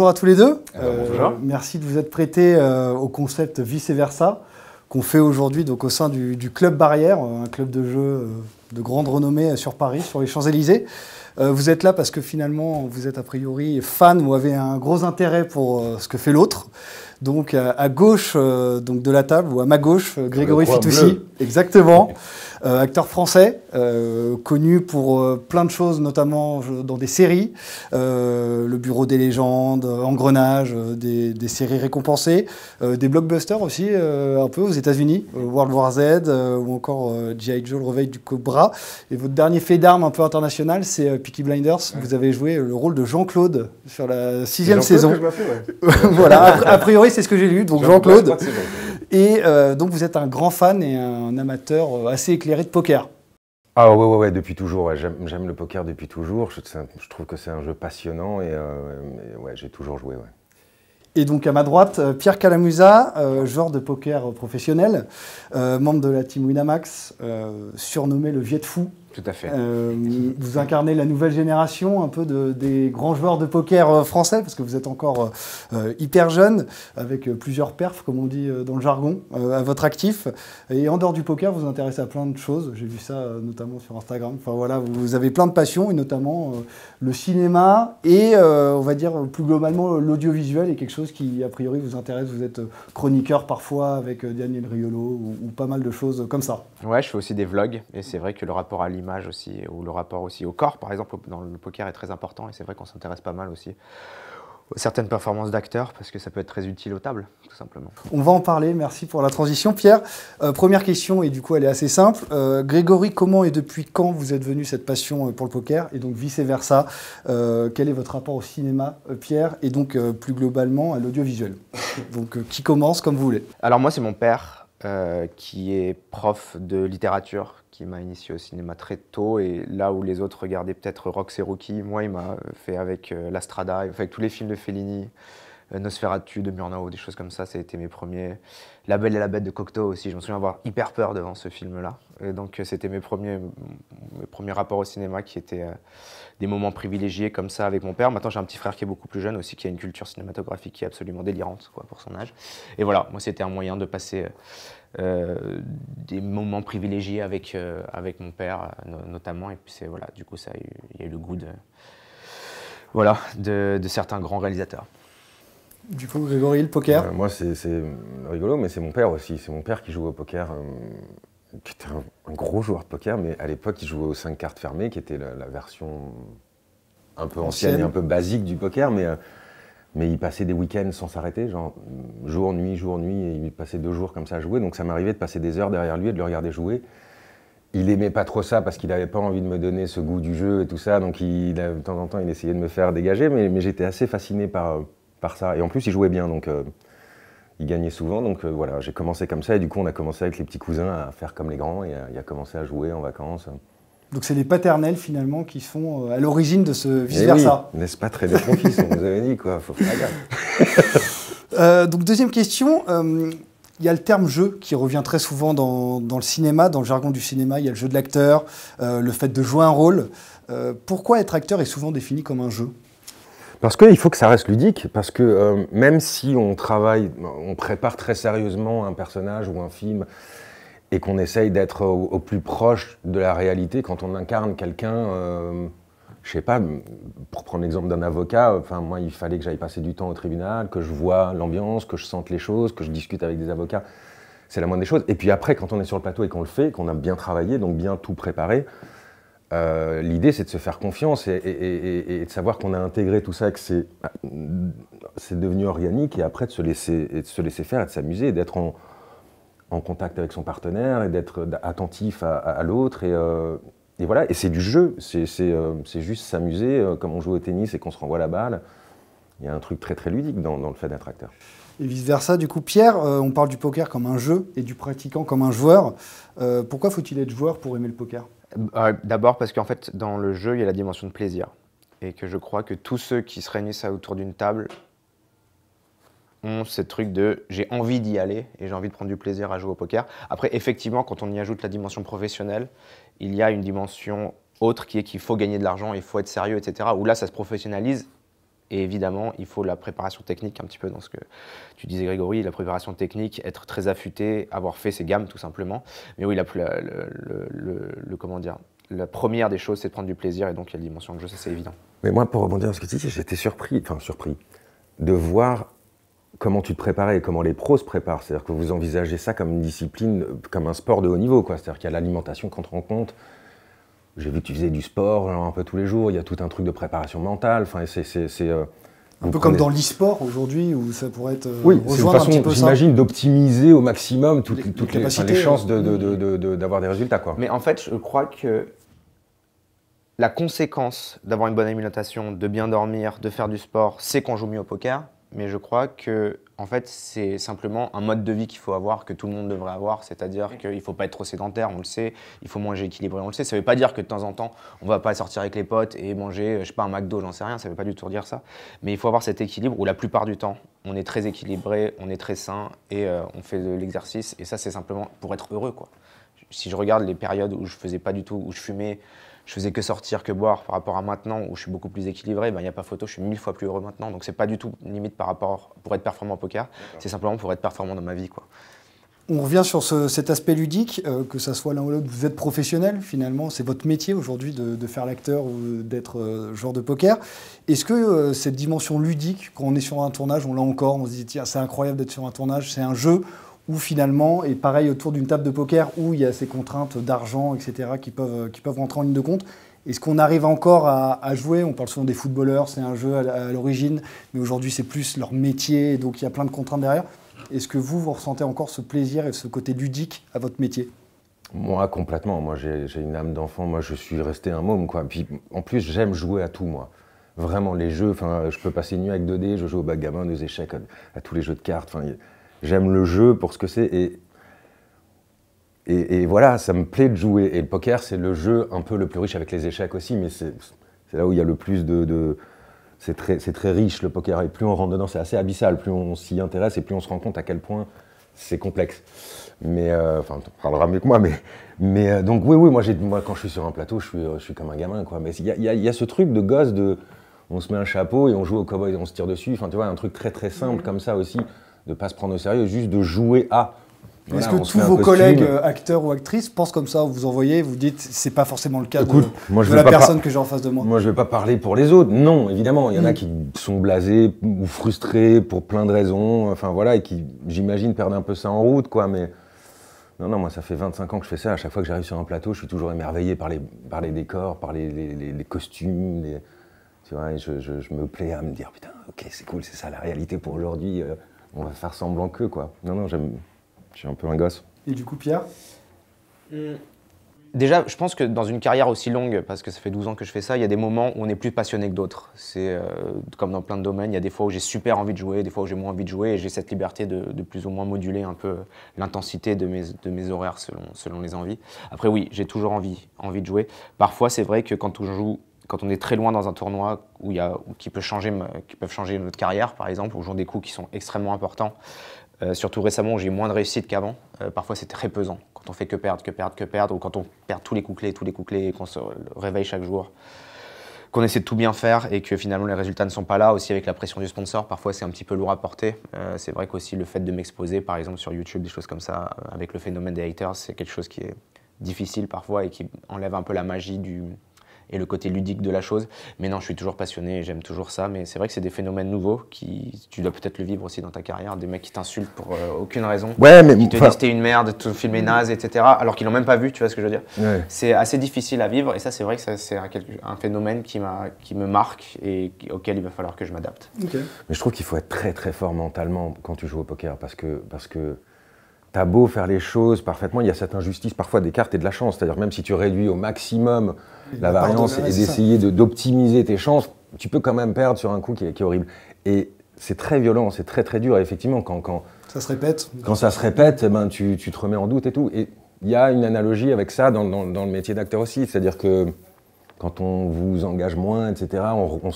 bonjour à tous les deux. Euh, euh, euh, merci de vous être prêté au concept vice-versa qu'on fait aujourd'hui donc au sein du, Club Barrière, un club de jeu de grande renommée sur Paris, sur les Champs-Élysées. vous êtes là parce que finalement, vous êtes a priori fan ou avez un gros intérêt pour ce que fait l'autre. Donc euh, à, gauche euh, donc de la table, ou à ma gauche, euh, Grégory Fitoussi, exactement, acteur français, connu pour plein de choses, notamment dans des séries, Le Bureau des légendes, Engrenage, des, séries récompensées, des blockbusters aussi, un peu aux États-Unis, World War Z, ou encore G.I. Joe, le réveil du Cobra. Et votre dernier fait d'armes un peu international, c'est Peaky Blinders. Vous avez joué le rôle de Jean-Claude sur la sixième saison. Que je fait, voilà, a priori, c'est ce que j'ai lu. Donc Jean-Claude. et euh, donc vous êtes un grand fan et un amateur euh, assez éclairé de poker. Ah ouais, ouais, ouais depuis toujours. J'aime le poker depuis toujours. Je, trouve que c'est un jeu passionnant et, euh, ouais, j'ai toujours joué. Et donc à ma droite, Pierre Calamusa, joueur de poker professionnel, membre de la team Winamax, surnommé le Viet Fou tout à fait. Euh, vous incarnez la nouvelle génération, un peu de, des grands joueurs de poker euh, français, parce que vous êtes encore euh, hyper jeune, avec plusieurs perfs, comme on dit dans le jargon, à votre actif. Et en dehors du poker, vous vous intéressez à plein de choses. J'ai vu ça notamment sur Instagram. Enfin voilà, vous, avez plein de passions, et notamment le cinéma et, on va dire, plus globalement, l'audiovisuel est quelque chose qui, a priori, vous intéresse. Vous êtes chroniqueur parfois avec Daniel Riolo ou, pas mal de choses comme ça. Ouais, je fais aussi des vlogs, et c'est vrai que le rapport à l'image aussi, ou le rapport aussi au corps, par exemple, dans le poker est très important, et c'est vrai qu'on s'intéresse pas mal aussi certaines performances d'acteurs parce que ça peut être très utile aux tables, tout simplement. On va en parler, merci pour la transition. Pierre, euh, première question, et du coup elle est assez simple. Euh, Grégory, comment et depuis quand vous êtes venu cette passion euh, pour le poker et donc vice-versa Quel est votre rapport au cinéma, Pierre, et donc plus globalement à l'audiovisuel Donc qui commence comme vous voulez Alors moi c'est mon père euh, qui est prof de littérature, qui m'a initié au cinéma très tôt. Et là où les autres regardaient peut-être Rox et Rookie, moi, il m'a fait avec euh, La Strada, avec tous les films de Fellini. Euh, Nosferatu de Murnau, des choses comme ça, ça a été mes premiers. La Belle et la Bête de Cocteau aussi, je me souviens avoir hyper peur devant ce film-là. Et donc euh, c'était mes premiers, mes premiers rapports au cinéma qui étaient euh, des moments privilégiés comme ça avec mon père. Maintenant j'ai un petit frère qui est beaucoup plus jeune aussi, qui a une culture cinématographique qui est absolument délirante pour son âge. Et voilà, moi c'était un moyen de passer des moments privilégiés avec, avec mon père notamment. Et puis voilà, du coup ça, il y a eu le goût de, voilà, de certains grands réalisateurs. Du coup, Grégory, le poker euh, Moi, c'est rigolo, mais c'est mon père aussi. C'est mon père qui joue au poker, euh, qui était un, gros joueur de poker, mais à l'époque, il jouait aux cinq cartes fermées, qui était la, version un peu ancienne, et un peu basique du poker, mais, euh, mais il passait des week-ends sans s'arrêter, genre jour, nuit, jour, nuit, et il passait deux jours comme ça à jouer. Donc ça m'arrivait de passer des heures derrière lui et de le regarder jouer. Il aimait pas trop ça parce qu'il avait pas envie de me donner ce goût du jeu et tout ça, donc de temps en temps, il essayait de me faire dégager, mais j'étais assez fasciné par ça. Et en plus, il jouait bien, donc euh, il gagnait souvent. Donc euh, voilà, j'ai commencé comme ça. Et du coup, on a commencé avec les petits cousins à faire comme les grands et euh, il a commencé à jouer en vacances. Donc c'est les paternels finalement qui sont à l'origine de ce eh vice-versa. N'est-ce pas très déconfit, on vous avait dit quoi, faut faire donc deuxième question, il y a le terme jeu qui revient très souvent dans, le cinéma, dans le jargon du cinéma, il y a le jeu de l'acteur, le fait de jouer un rôle. pourquoi être acteur est souvent défini comme un jeu parce qu'il faut que ça reste ludique, parce que euh, même si on travaille, on prépare très sérieusement un personnage ou un film, et qu'on essaye d'être au, plus proche de la réalité, quand on incarne quelqu'un, euh, je sais pas, pour prendre l'exemple d'un avocat, enfin moi il fallait que j'aille passer du temps au tribunal, que je vois l'ambiance, que je sente les choses, que je discute avec des avocats, c'est la moindre des choses. Et puis après, quand on est sur le plateau et qu'on le fait, qu'on a bien travaillé, donc bien tout préparé, euh, l'idée, c'est de se faire confiance et, de savoir qu'on a intégré tout ça, que c'est devenu organique, et après de se laisser, de se laisser faire, et de s'amuser, d'être en, contact avec son partenaire, et d'être attentif à, l'autre. Euh, et, voilà, et c'est du jeu, c'est euh, juste s'amuser, comme on joue au tennis et qu'on se renvoie la balle. Il y a un truc très très ludique dans, dans le fait d'être acteur. Et vice-versa, du coup, Pierre, on parle du poker comme un jeu et du pratiquant comme un joueur. pourquoi faut-il être joueur pour aimer le poker euh, d'abord parce qu'en fait, dans le jeu, il y a la dimension de plaisir. Et que je crois que tous ceux qui se réunissent autour d'une table ont ce truc de j'ai envie d'y aller et j'ai envie de prendre du plaisir à jouer au poker. Après, effectivement, quand on y ajoute la dimension professionnelle, il y a une dimension autre qui est qu'il faut gagner de l'argent, il faut être sérieux, etc. Où là, ça se professionnalise et évidemment, il faut la préparation technique, un petit peu dans ce que tu disais, Grégory, la préparation technique, être très affûté, avoir fait ses gammes, tout simplement. Mais oui, la, le, comment dire, la première des choses, c'est de prendre du plaisir, et donc il y a la dimension de jeu, ça c'est évident. Mais moi, pour rebondir sur ce que tu dis, j'étais surpris, enfin surpris, de voir comment tu te préparais comment les pros se préparent. C'est-à-dire que vous envisagez ça comme une discipline, comme un sport de haut niveau, quoi. C'est-à-dire qu'il y a l'alimentation qu'on te rend compte, j'ai vu que tu faisais du sport un peu tous les jours. Il y a tout un truc de préparation mentale. Enfin, c'est euh, un peu comme dans l'e-sport aujourd'hui où ça pourrait être. Euh, oui, c'est une façon, j'imagine, d'optimiser au maximum toutes les, chances d'avoir euh, de, de, des résultats. Quoi. Mais en fait, je crois que la conséquence d'avoir une bonne alimentation, de bien dormir, de faire du sport, c'est qu'on joue mieux au poker mais je crois que en fait, c'est simplement un mode de vie qu'il faut avoir, que tout le monde devrait avoir, c'est-à-dire qu'il ne faut pas être trop sédentaire, on le sait, il faut manger équilibré, on le sait. Ça ne veut pas dire que de temps en temps, on ne va pas sortir avec les potes et manger, euh, je sais pas, un McDo, j'en sais rien, ça ne veut pas du tout dire ça. Mais il faut avoir cet équilibre où la plupart du temps, on est très équilibré, on est très sain et euh, on fait de l'exercice. Et ça, c'est simplement pour être heureux, quoi. Si je regarde les périodes où je faisais pas du tout, où je fumais, je faisais que sortir, que boire par rapport à maintenant où je suis beaucoup plus équilibré, ben, il n'y a pas photo, je suis mille fois plus heureux maintenant. Donc c'est pas du tout limite par rapport pour être performant au poker, c'est simplement pour être performant dans ma vie. quoi. On revient sur cet aspect ludique, euh, que ça soit l'un ou l'autre, vous êtes professionnel finalement, c'est votre métier aujourd'hui de, faire l'acteur ou d'être genre euh, joueur de poker. Est-ce que euh, cette dimension ludique, quand on est sur un tournage, on l'a encore, on se dit tiens c'est incroyable d'être sur un tournage, c'est un jeu, ou finalement, et pareil autour d'une table de poker, où il y a ces contraintes d'argent, etc., qui peuvent, euh, qui peuvent rentrer en ligne de compte. Est-ce qu'on arrive encore à, jouer On parle souvent des footballeurs, c'est un jeu à, l'origine, mais aujourd'hui c'est plus leur métier, donc il y a plein de contraintes derrière. Est-ce que vous, vous ressentez encore ce plaisir et ce côté ludique à votre métier Moi, complètement. Moi, j'ai une âme d'enfant. Moi, je suis resté un môme, quoi. Puis, en plus, j'aime jouer à tout, moi. Vraiment, les jeux, enfin, je peux passer une nuit avec 2D, je joue au backgammon, aux échecs, à, tous les jeux de cartes j'aime le jeu pour ce que c'est. Et, et, voilà, ça me plaît de jouer. Et le poker, c'est le jeu un peu le plus riche avec les échecs aussi, mais c'est là où il y a le plus de. c'est très, très, riche le poker. Et plus on rentre dedans, c'est assez abyssal. Plus on s'y intéresse et plus on se rend compte à quel point c'est complexe. Mais euh, enfin, tu parleras mieux que moi. Mais, mais euh, donc, oui, oui, moi, moi, quand je suis sur un plateau, je suis, euh, je suis comme un gamin. Quoi. Mais il y, y a, ce truc de gosse de. On se met un chapeau et on joue au cowboy, on se tire dessus. Enfin, tu vois, un truc très très simple mm. comme ça aussi de pas se prendre au sérieux, juste de jouer à. Est-ce que tous vos collègues euh, acteurs ou actrices pensent comme ça Vous envoyez, vous dites, c'est pas forcément le cas de, la personne que j'ai en face de moi. Moi, je vais pas parler pour les autres. Non, évidemment, il y en a mm. qui sont blasés ou frustrés pour plein de raisons. Enfin voilà, et qui, j'imagine, perdent un peu ça en route, quoi. Mais non, non, moi, ça fait 25 ans que je fais ça. À chaque fois que j'arrive sur un plateau, je suis toujours émerveillé par les, par les décors, par les, les, les, costumes. Tu vois, je, me plais à me dire, putain, ok, c'est cool, c'est ça la réalité pour aujourd'hui. Euh, on va faire semblant que, quoi. Non, non, j'aime. Je suis un peu un gosse. Et du coup, Pierre hmm. Déjà, je pense que dans une carrière aussi longue, parce que ça fait 12 ans que je fais ça, il y a des moments où on est plus passionné que d'autres. C'est euh, comme dans plein de domaines, il y a des fois où j'ai super envie de jouer, des fois où j'ai moins envie de jouer, et j'ai cette liberté de, plus ou moins moduler un peu l'intensité de mes, de mes horaires selon, selon les envies. Après oui, j'ai toujours envie, envie de jouer. Parfois, c'est vrai que quand on joue quand on est très loin dans un tournoi où il y a, qui, peut changer, qui peuvent changer notre carrière, par exemple, où on des coups qui sont extrêmement importants, euh, surtout récemment où j'ai moins de réussite qu'avant, euh, parfois c'est très pesant. Quand on fait que perdre, que perdre, que perdre, ou quand on perd tous les coups clés, tous les coups clés, qu'on se réveille chaque jour, qu'on essaie de tout bien faire et que finalement les résultats ne sont pas là, aussi avec la pression du sponsor, parfois c'est un petit peu lourd à porter. Euh, c'est vrai qu'aussi le fait de m'exposer, par exemple sur YouTube, des choses comme ça, avec le phénomène des haters, c'est quelque chose qui est difficile parfois et qui enlève un peu la magie du, et le côté ludique de la chose. Mais non, je suis toujours passionné, j'aime toujours ça. Mais c'est vrai que c'est des phénomènes nouveaux qui, tu dois peut-être le vivre aussi dans ta carrière. Des mecs qui t'insultent pour euh, aucune raison. Ouais, mais qui te disent t'es une merde, tout film est naze, etc. Alors qu'ils l'ont même pas vu, tu vois ce que je veux dire. C'est assez difficile à vivre et ça, c'est vrai que c'est un, phénomène qui, qui me marque et auquel il va falloir que je m'adapte. Mais je trouve qu'il faut être très très fort mentalement quand tu joues au poker parce que. Parce que t'as beau faire les choses parfaitement, il y a cette injustice parfois des cartes et de la chance. C'est-à-dire même si tu réduis au maximum la, variance et d'essayer d'optimiser tes chances, tu peux quand même perdre sur un coup qui est, horrible. Et c'est très violent, c'est très très dur. Et effectivement, quand, quand ça se répète, quand ça se répète, eh ben tu, tu te remets en doute et tout. Et il y a une analogie avec ça dans, dans, le métier d'acteur aussi, c'est-à-dire que quand on vous engage moins, etc. On, on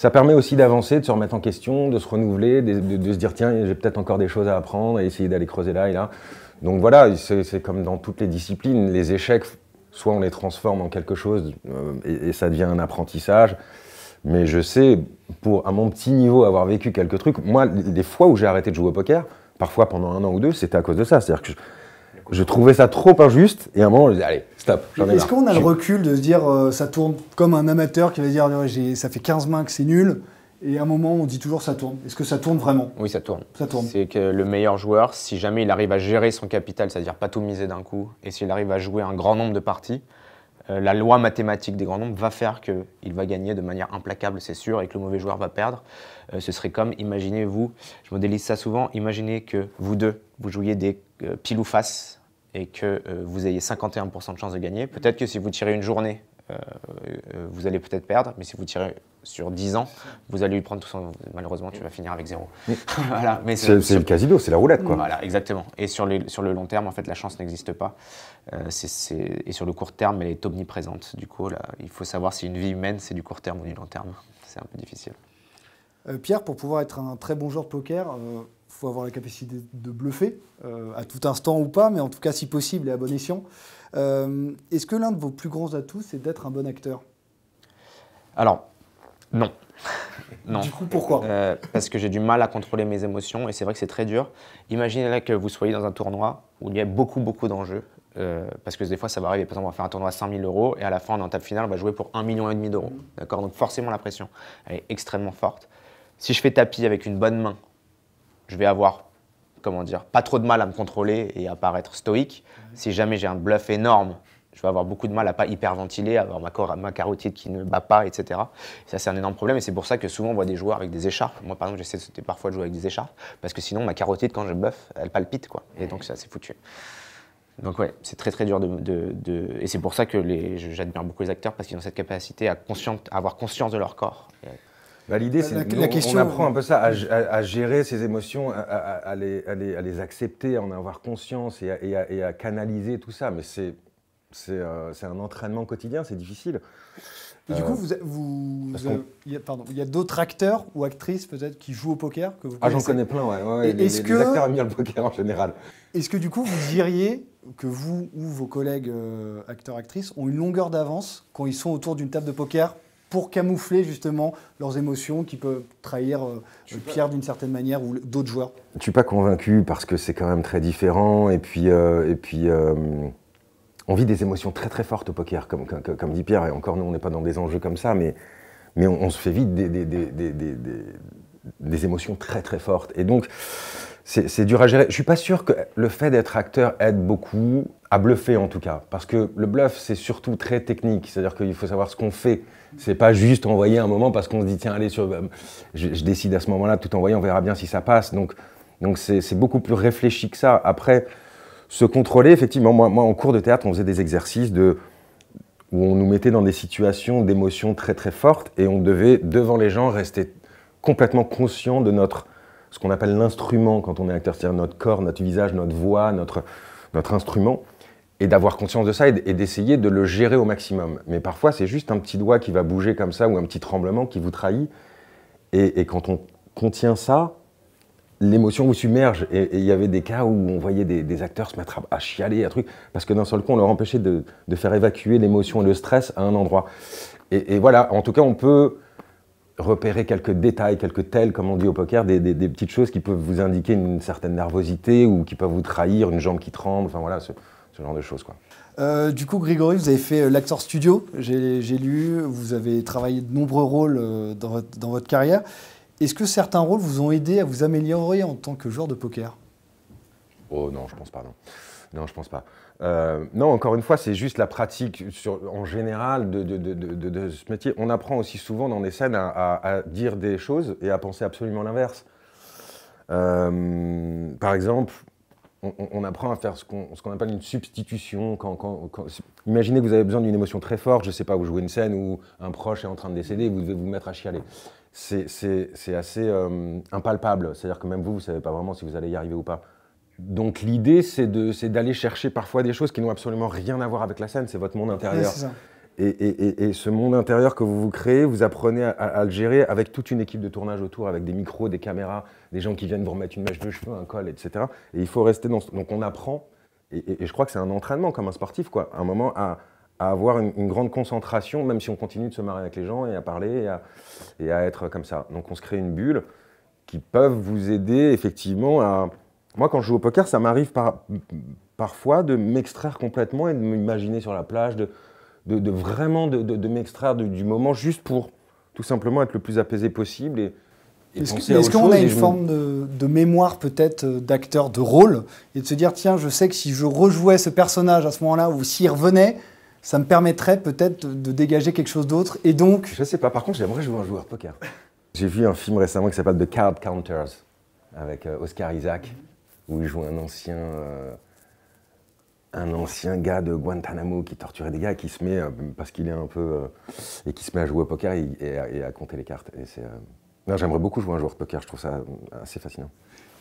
ça permet aussi d'avancer, de se remettre en question, de se renouveler, de, se dire tiens, j'ai peut-être encore des choses à apprendre et essayer d'aller creuser là et là. Donc voilà, c'est comme dans toutes les disciplines, les échecs, soit on les transforme en quelque chose euh, et, ça devient un apprentissage. Mais je sais, pour à mon petit niveau, avoir vécu quelques trucs, moi, les fois où j'ai arrêté de jouer au poker, parfois pendant un an ou deux, c'était à cause de ça. C'est-à-dire que je, je trouvais ça trop injuste et à un moment, je disais allez, Stop, Est-ce qu'on a le recul de se dire, euh, ça tourne comme un amateur qui va dire, ah, ça fait 15 mains que c'est nul et à un moment, on dit toujours ça tourne. Est-ce que ça tourne vraiment Oui, ça tourne. Ça tourne. C'est que le meilleur joueur, si jamais il arrive à gérer son capital, c'est-à-dire pas tout miser d'un coup, et s'il arrive à jouer un grand nombre de parties, euh, la loi mathématique des grands nombres va faire qu'il va gagner de manière implacable, c'est sûr, et que le mauvais joueur va perdre. Euh, ce serait comme, imaginez-vous, je modélise ça souvent, imaginez que vous deux, vous jouiez des pile ou face et que euh, vous ayez 51% de chances de gagner, peut-être que si vous tirez une journée, euh, euh, vous allez peut-être perdre, mais si vous tirez sur 10 ans, vous allez lui prendre tout son. Malheureusement, tu vas finir avec zéro. voilà. Mais c'est, le casino, c'est la roulette, quoi. Voilà, exactement. Et sur, le sur le long terme, en fait, la chance n'existe pas. Et sur le court terme, elle est omniprésente. Du coup, là, il faut savoir si une vie humaine, c'est du court terme ou du long terme. C'est un peu difficile. Pierre, pour pouvoir être un très bon joueur de poker, faut avoir la capacité de bluffer, euh, à tout instant ou pas, mais en tout cas si possible et à bon escient. Euh, est-ce que l'un de vos plus grands atouts, c'est d'être un bon acteur Alors, non. non. Du coup, pourquoi euh, Parce que j'ai du mal à contrôler mes émotions et c'est vrai que c'est très dur. Imaginez là que vous soyez dans un tournoi où il y a beaucoup, beaucoup d'enjeux. parce que des fois, ça va arriver. Par exemple, on va faire un tournoi à 100 000 euros et à la fin, en table finale, on va jouer pour un million et demi d'euros. D'accord Donc, forcément, la pression, elle est extrêmement forte. Si je fais tapis avec une bonne main, je vais avoir, comment dire, pas trop de mal à me contrôler et à paraître stoïque. Si jamais j'ai un bluff énorme, je vais avoir beaucoup de mal à pas hyperventiler, à avoir ma, ma carotide qui ne bat pas, etc. Ça, c'est un énorme problème et c'est pour ça que souvent on voit des joueurs avec des écharpes. Moi, par exemple, j'essaie parfois de jouer avec des écharpes parce que sinon, ma carotide, quand je bluffe, elle palpite, quoi. Et donc, ça, c'est foutu. Donc ouais, c'est très très dur de... Et c'est pour ça que j'admire beaucoup les acteurs parce qu'ils ont cette capacité à, avoir conscience de leur corps bah, l'idée, bah, c'est qu'on apprend un euh, peu ça, à, gérer ses émotions, à les, accepter, à en avoir conscience et à, canaliser tout ça. Mais euh, c'est un entraînement quotidien, c'est difficile. Et du coup, euh, vous, vous, il y a, d'autres acteurs ou actrices peut-être qui jouent au poker que vous Ah, j'en connais plein, ouais. ouais les, acteurs aiment bien le poker en général. Est-ce que du coup, vous diriez que vous ou vos collègues acteurs-actrices ont une longueur d'avance quand ils sont autour d'une table de poker pour camoufler justement leurs émotions qui peuvent trahir euh, Pierre d'une certaine manière ou d'autres joueurs Je suis pas convaincu parce que c'est quand même très différent et puis, euh, et puis euh, on vit des émotions très très fortes au poker comme, dit Pierre et encore nous on n'est pas dans des enjeux comme ça mais, mais on, se fait vite des, des, émotions très très fortes et donc c'est dur à gérer. Je suis pas sûr que le fait d'être acteur aide beaucoup à bluffer en tout cas. Parce que le bluff, c'est surtout très technique. C'est-à-dire qu'il faut savoir ce qu'on fait. C'est pas juste envoyer un moment parce qu'on se dit, tiens, allez, sur, euh, je, décide à ce moment-là tout envoyer, on verra bien si ça passe. Donc, donc c'est beaucoup plus réfléchi que ça. Après, se contrôler, effectivement, moi, en cours de théâtre, on faisait des exercices de, où on nous mettait dans des situations d'émotions très très fortes et on devait, devant les gens, rester complètement conscient de notre, ce qu'on appelle l'instrument quand on est acteur, c'est-à-dire notre corps, notre visage, notre voix, notre, notre instrument et d'avoir conscience de ça et, d'essayer de le gérer au maximum. Mais parfois, c'est juste un petit doigt qui va bouger comme ça ou un petit tremblement qui vous trahit. Et, quand on contient ça, l'émotion vous submerge. Et il y avait des cas où on voyait des, acteurs se mettre à, chialer, à truc, parce que d'un seul coup, on leur empêchait de, faire évacuer l'émotion et le stress à un endroit. Et, voilà, en tout cas, on peut repérer quelques détails, quelques tels, comme on dit au poker, des, des, petites choses qui peuvent vous indiquer une certaine nervosité ou qui peuvent vous trahir, une jambe qui tremble, enfin voilà ce genre de choses. Quoi. Euh, du coup, Grégory, vous avez fait euh, l'acteur studio, j'ai lu, vous avez travaillé de nombreux rôles euh, dans votre, carrière. Est-ce que certains rôles vous ont aidé à vous améliorer en tant que joueur de poker Oh non, je pense pas, non. je pense pas. non, encore une fois, c'est juste la pratique en général de, ce métier. On apprend aussi souvent dans des scènes à, dire des choses et à penser absolument l'inverse. par exemple, on, apprend à faire ce qu'on appelle une substitution. imaginez que vous avez besoin d'une émotion très forte, je ne sais pas, vous jouez une scène où un proche est en train de décéder, vous devez vous mettre à chialer. C'est assez euh, impalpable, c'est-à-dire que même vous, vous ne savez pas vraiment si vous allez y arriver ou pas. Donc l'idée, c'est d'aller chercher parfois des choses qui n'ont absolument rien à voir avec la scène, c'est votre monde intérieur. Et, ce monde intérieur que vous vous créez, vous apprenez à, le gérer avec toute une équipe de tournage autour, avec des micros, des caméras, des gens qui viennent vous remettre une mèche de cheveux, un col, etc. Et il faut rester dans ce... Donc on apprend, et, je crois que c'est un entraînement comme un sportif, quoi, un moment à, avoir une, grande concentration, même si on continue de se marrer avec les gens et à parler et à, être comme ça. Donc on se crée une bulle qui peuvent vous aider effectivement à... Moi quand je joue au poker, ça m'arrive parfois de m'extraire complètement et de m'imaginer sur la plage, de de, vraiment de, m'extraire du, moment juste pour tout simplement être le plus apaisé possible et, est-ce qu'on a une forme de, mémoire peut-être euh, d'acteur de rôle et de se dire tiens je sais que si je rejouais ce personnage à ce moment-là ou s'il revenait ça me permettrait peut-être de dégager quelque chose d'autre et donc je sais pas par contre j'aimerais jouer un joueur de poker j'ai vu un film récemment qui s'appelle The Card Counters avec euh, Oscar Isaac où il joue un ancien euh, un ancien gars de Guantanamo qui torturait des gars, qui se met, euh, parce qu'il est un peu. Euh, et qui se met à jouer au poker et, à, compter les cartes. Et c'est, euh, j'aimerais beaucoup jouer un joueur de poker, je trouve ça assez fascinant.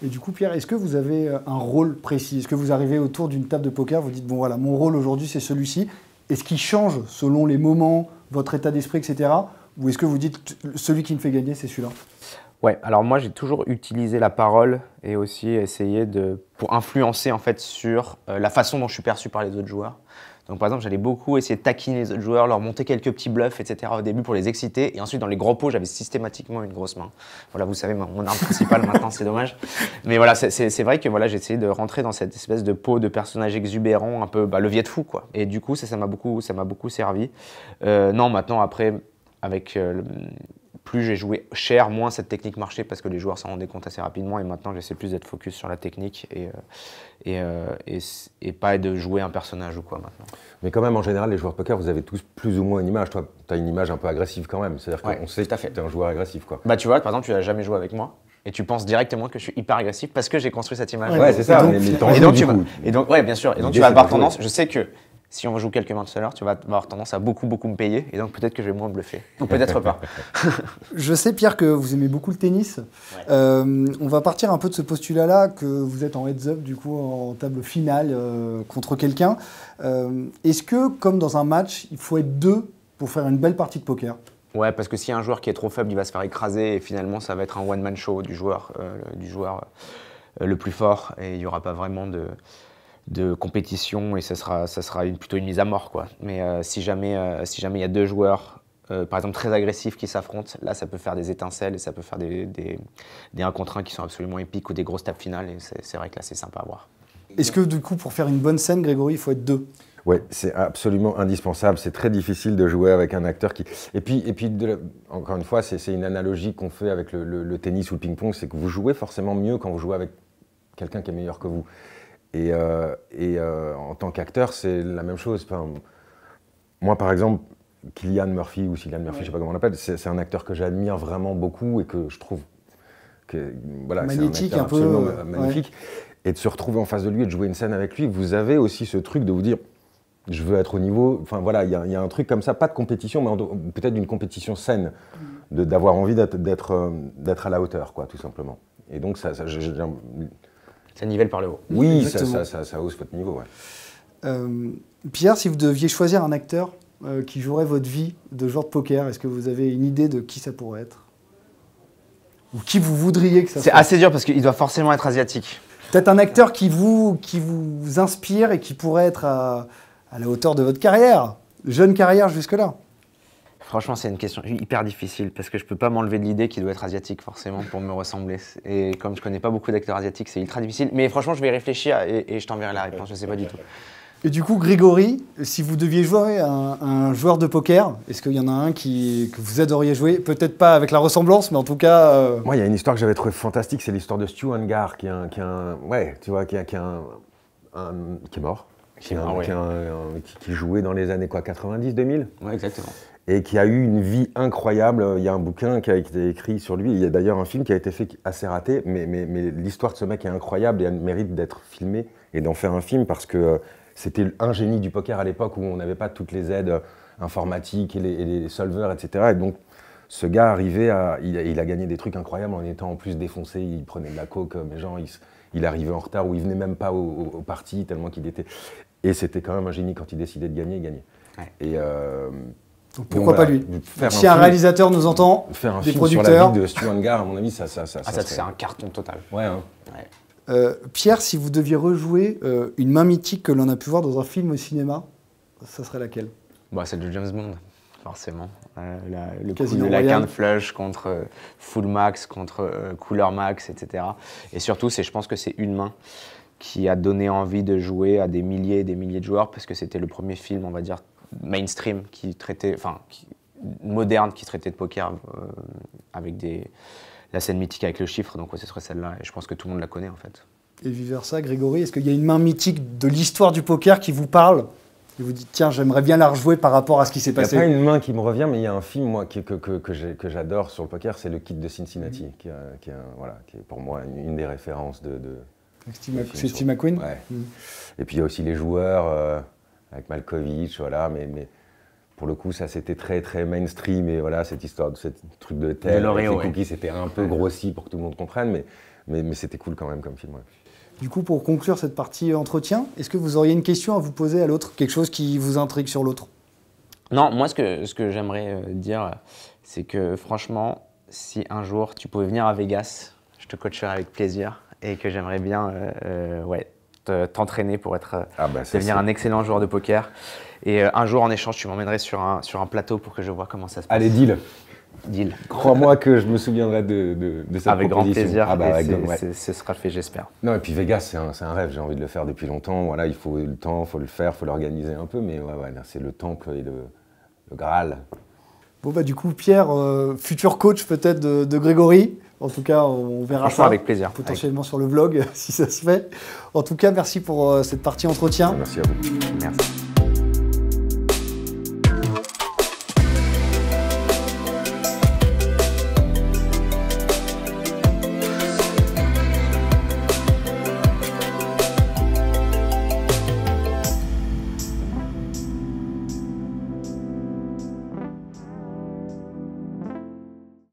Et du coup, Pierre, est-ce que vous avez un rôle précis Est-ce que vous arrivez autour d'une table de poker, vous dites, bon voilà, mon rôle aujourd'hui c'est celui-ci Est-ce qu'il change selon les moments, votre état d'esprit, etc. Ou est-ce que vous dites, celui qui me fait gagner, c'est celui-là Ouais, alors moi j'ai toujours utilisé la parole et aussi essayé de pour influencer en fait sur euh, la façon dont je suis perçu par les autres joueurs. Donc par exemple, j'allais beaucoup essayer de taquiner les autres joueurs, leur monter quelques petits bluffs, etc. au début pour les exciter. Et ensuite, dans les gros pots, j'avais systématiquement une grosse main. Voilà, vous savez, mon arme principale maintenant, c'est dommage. Mais voilà, c'est vrai que voilà, j'ai essayé de rentrer dans cette espèce de pot de personnage exubérant, un peu bah, levier de fou, quoi. Et du coup, ça, ça m'a beaucoup, ça beaucoup servi. Euh, non, maintenant, après, avec euh, plus j'ai joué cher, moins cette technique marchait parce que les joueurs s'en rendaient compte assez rapidement. Et maintenant, j'essaie plus d'être focus sur la technique et, euh, et, euh, et, pas de jouer un personnage ou quoi maintenant. Mais quand même, en général, les joueurs de poker, vous avez tous plus ou moins une image. Toi, tu as une image un peu agressive quand même. C'est-à-dire qu'on sait que tu es un joueur agressif. Quoi. Bah, tu vois, par exemple, tu n'as jamais joué avec moi. Et tu penses directement que je suis hyper agressif parce que j'ai construit cette image. Ouais, c'est ça. Et donc, tu et ouais, bien sûr. Et donc, tu vas avoir tendance. Je sais que si on joue quelques mains de l'heure tu vas avoir tendance à beaucoup, beaucoup me payer. Et donc, peut-être que je vais moins bluffer. Ou peut-être pas. je sais, Pierre, que vous aimez beaucoup le tennis. Euh, on va partir un peu de ce postulat-là, que vous êtes en heads-up, du coup, en table finale euh, contre quelqu'un. Euh, est-ce que, comme dans un match, il faut être deux pour faire une belle partie de poker Ouais, parce que si y a un joueur qui est trop faible, il va se faire écraser. Et finalement, ça va être un one-man show du joueur, du joueur le plus fort. Et il n'y aura pas vraiment de de compétition et ça sera, ça sera une, plutôt une mise à mort. Quoi. Mais euh, si jamais euh, si jamais il y a deux joueurs, euh, par exemple très agressifs, qui s'affrontent, là ça peut faire des étincelles et ça peut faire des, des, 1 contre 1 qui sont absolument épiques ou des grosses tapes finales. Et c'est vrai que là c'est sympa à voir. Est-ce que du coup pour faire une bonne scène, Grégory, il faut être deux oui, c'est absolument indispensable. C'est très difficile de jouer avec un acteur qui. Et puis, et puis encore une fois, c'est une analogie qu'on fait avec le tennis ou le ping-pong c'est que vous jouez forcément mieux quand vous jouez avec quelqu'un qui est meilleur que vous. Et, euh, euh, en tant qu'acteur, c'est la même chose. Enfin, moi, par exemple, Kylian Murphy, ou Cillian Murphy, je je sais pas comment on l'appelle, c'est un acteur que j'admire vraiment beaucoup et que je trouve. Que, voilà, magnifique, un, peu. magnifique. Et de se retrouver en face de lui et de jouer une scène avec lui, vous avez aussi ce truc de vous dire je veux être au niveau. Enfin voilà, il y, a un truc comme ça, pas de compétition, mais peut-être d'une compétition saine, mm. d'avoir envie euh, d'être à la hauteur, quoi, tout simplement. Et donc, ça, ça ça nivelle par le haut. Oui, ça, hausse votre niveau. Euh, Pierre, si vous deviez choisir un acteur euh, qui jouerait votre vie de joueur de poker, est-ce que vous avez une idée de qui ça pourrait être Ou qui vous voudriez que ça C'est assez dur parce qu'il doit forcément être asiatique. Peut-être un acteur qui vous, qui vous inspire et qui pourrait être à la hauteur de votre carrière, jeune carrière jusque-là. Franchement, c'est une question hyper difficile parce que je peux pas m'enlever de l'idée qu'il doit être asiatique forcément pour me ressembler. Et comme je connais pas beaucoup d'acteurs asiatiques, c'est ultra difficile. Mais franchement, je vais y réfléchir et, je t'enverrai la réponse. Je sais pas du tout. Et du coup, Grégory, si vous deviez jouer à un, joueur de poker, est-ce qu'il y en a un qui, que vous adoriez jouer Peut-être pas avec la ressemblance, mais en tout cas. Euh, Moi, il y a une histoire que j'avais trouvée fantastique, c'est l'histoire de Stu Hangar, qui est un, qui ouais, tu vois, qui est, un, qui est mort, qui, est un, qui, qui, jouait dans les années quoi, 90, 2000. Ouais, exactement et qui a eu une vie incroyable. Il y a un bouquin qui a été écrit sur lui. Il y a d'ailleurs un film qui a été fait assez raté, mais, mais, l'histoire de ce mec est incroyable et elle mérite d'être filmée et d'en faire un film parce que euh, c'était un génie du poker à l'époque où on n'avait pas toutes les aides informatiques et les, solveurs, solvers, etc. Et donc, ce gars arrivait à. Il a, gagné des trucs incroyables en étant en plus défoncé, il prenait de la coke, euh, mais genre, il, arrivait en retard ou il venait même pas au, parti tellement qu'il était. Et c'était quand même un génie quand il décidait de gagner, il gagnait. Et. Euh, pourquoi bah, pas lui Si un, réalisateur nous entend, faire un des film producteurs. sur la de Steven à mon avis, ça, ça, ah, c'est un carton total. Ouais. Hein. Euh, Pierre, si vous deviez rejouer euh, une main mythique que l'on a pu voir dans un film au cinéma, ça serait laquelle bah, Celle de James Bond, forcément. Euh, le coup de la canne flush contre full max, contre couleur max, etc. Et surtout, c'est, je pense que c'est une main qui a donné envie de jouer à des milliers et des milliers de joueurs parce que c'était le premier film, on va dire, mainstream qui traitait, enfin, moderne qui traitait de poker euh, avec des, la scène mythique avec le chiffre. Donc, ouais, ce serait celle-là. Et je pense que tout le monde la connaît, en fait. Et vice versa, Grégory, est-ce qu'il y a une main mythique de l'histoire du poker qui vous parle et vous dites, tiens, j'aimerais bien la rejouer par rapport à ce qui s'est passé. Il y a pas une main qui me revient, mais il y a un film, moi, que, que, que, j'adore sur le poker, c'est Le Kid de Cincinnati, mm-hmm. qui, est, voilà, qui, est, pour moi une, des références de. de c'est Steve McQueen ouais. Mm. Et puis il y a aussi les joueurs. Euh, avec Malkovich, voilà, mais, mais pour le coup, ça c'était très très mainstream et voilà, cette histoire de ce truc de tel, de c'était un peu grossi pour que tout le monde comprenne, mais, mais, c'était cool quand même comme film. Du coup, pour conclure cette partie entretien, est-ce que vous auriez une question à vous poser à l'autre Quelque chose qui vous intrigue sur l'autre Non, moi ce que, ce que j'aimerais euh, dire, c'est que franchement, si un jour tu pouvais venir à Vegas, je te coacherais avec plaisir et que j'aimerais bien euh, euh, ouais, t'entraîner pour être, euh, ah bah, devenir un excellent joueur de poker. Et euh, un jour, en échange, tu m'emmènerais sur un, sur un plateau pour que je vois comment ça se passe. Allez, deal. Deal. Crois-moi que je me souviendrai de, de, de Avec grand plaisir. Ah bah, Ce sera fait, j'espère. Non, et puis Vegas, c'est un, un, rêve. J'ai envie de le faire depuis longtemps. Voilà, il faut le temps, il faut le faire, il faut l'organiser un peu. Mais ouais, c'est le temple et le, le, Graal. Bon, bah, du coup, Pierre, euh, futur coach peut-être de, de Grégory. En tout cas, on verra ça potentiellement sur le vlog si ça se fait. En tout cas, merci pour euh, cette partie entretien. Merci à vous. Merci.